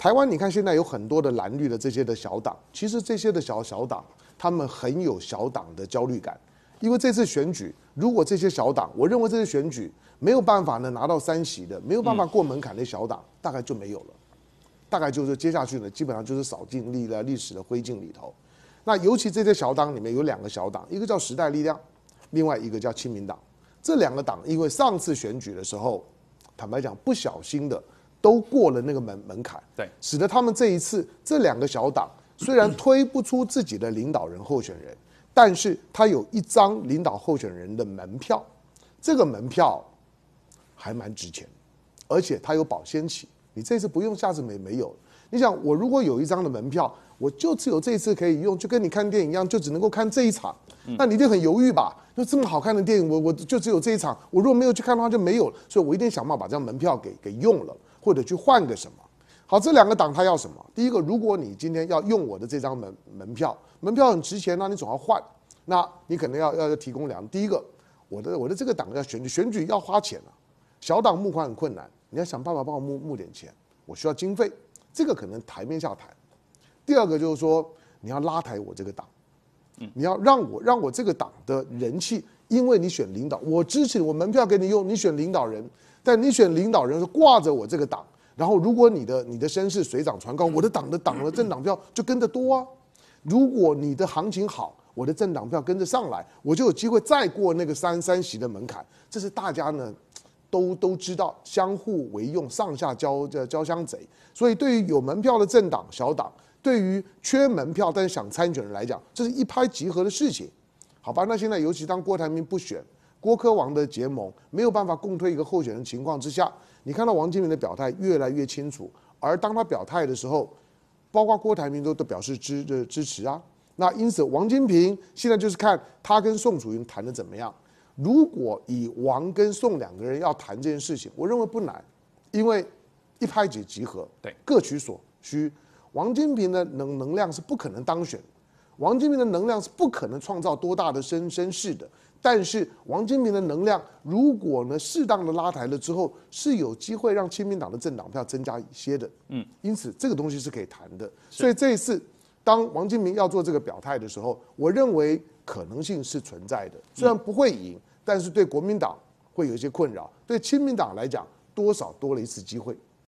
台湾，你看现在有很多的蓝绿的这些的小党，其实这些的小小党，他们很有小党的焦虑感，因为这次选举，如果这些小党，我认为这些选举没有办法呢拿到三席的，没有办法过门槛的小党，大概就没有了，大概就是接下去呢，基本上就是扫进历了历史的灰烬里头。那尤其这些小党里面有两个小党，一个叫时代力量，另外一个叫亲民党，这两个党因为上次选举的时候，坦白讲不小心的。都过了那个门门槛，对，使得他们这一次这两个小党虽然推不出自己的领导人候选人，但是他有一张领导候选人的门票，这个门票还蛮值钱，而且它有保鲜期，你这次不用，下次没没有。你想，我如果有一张的门票，我就只有这一次可以用，就跟你看电影一样，就只能够看这一场，那你就很犹豫吧？那这么好看的电影，我我就只有这一场，我如果没有去看的话就没有了，所以我一定想办法把这张门票给给用了。或者去换个什么好？这两个党他要什么？第一个，如果你今天要用我的这张门门票，门票很值钱，那你总要换。那你可能要要提供两第一个，我的我的这个党要选举，选举要花钱啊。小党募款很困难，你要想办法帮我募募点钱，我需要经费。这个可能台面下谈。第二个就是说，你要拉抬我这个党，你要让我让我这个党的人气，因为你选领导，我支持，我门票给你用，你选领导人。但你选领导人，是挂着我这个党，然后如果你的你的身世水涨船高，我的党的党的政党票就跟着多啊。如果你的行情好，我的政党票跟着上来，我就有机会再过那个三三席的门槛。这是大家呢都都知道，相互为用，上下交交相贼。所以，对于有门票的政党小党，对于缺门票但想参选的来讲，这是一拍即合的事情，好吧？那现在尤其当郭台铭不选。郭科王的结盟没有办法共推一个候选人情况之下，你看到王金平的表态越来越清楚，而当他表态的时候，包括郭台铭都都表示支的支持啊。那因此，王金平现在就是看他跟宋楚瑜谈的怎么样。如果以王跟宋两个人要谈这件事情，我认为不难，因为一拍即合，对，各取所需。王金平的能能量是不可能当选。王金平的能量是不可能创造多大的声声势的，但是王金平的能量如果呢适当的拉抬了之后，是有机会让亲民党的政党票增加一些的，嗯，因此这个东西是可以谈的。所以这一次，当王金平要做这个表态的时候，我认为可能性是存在的，虽然不会赢，但是对国民党会有一些困扰，对亲民党来讲，多少多了一次机会。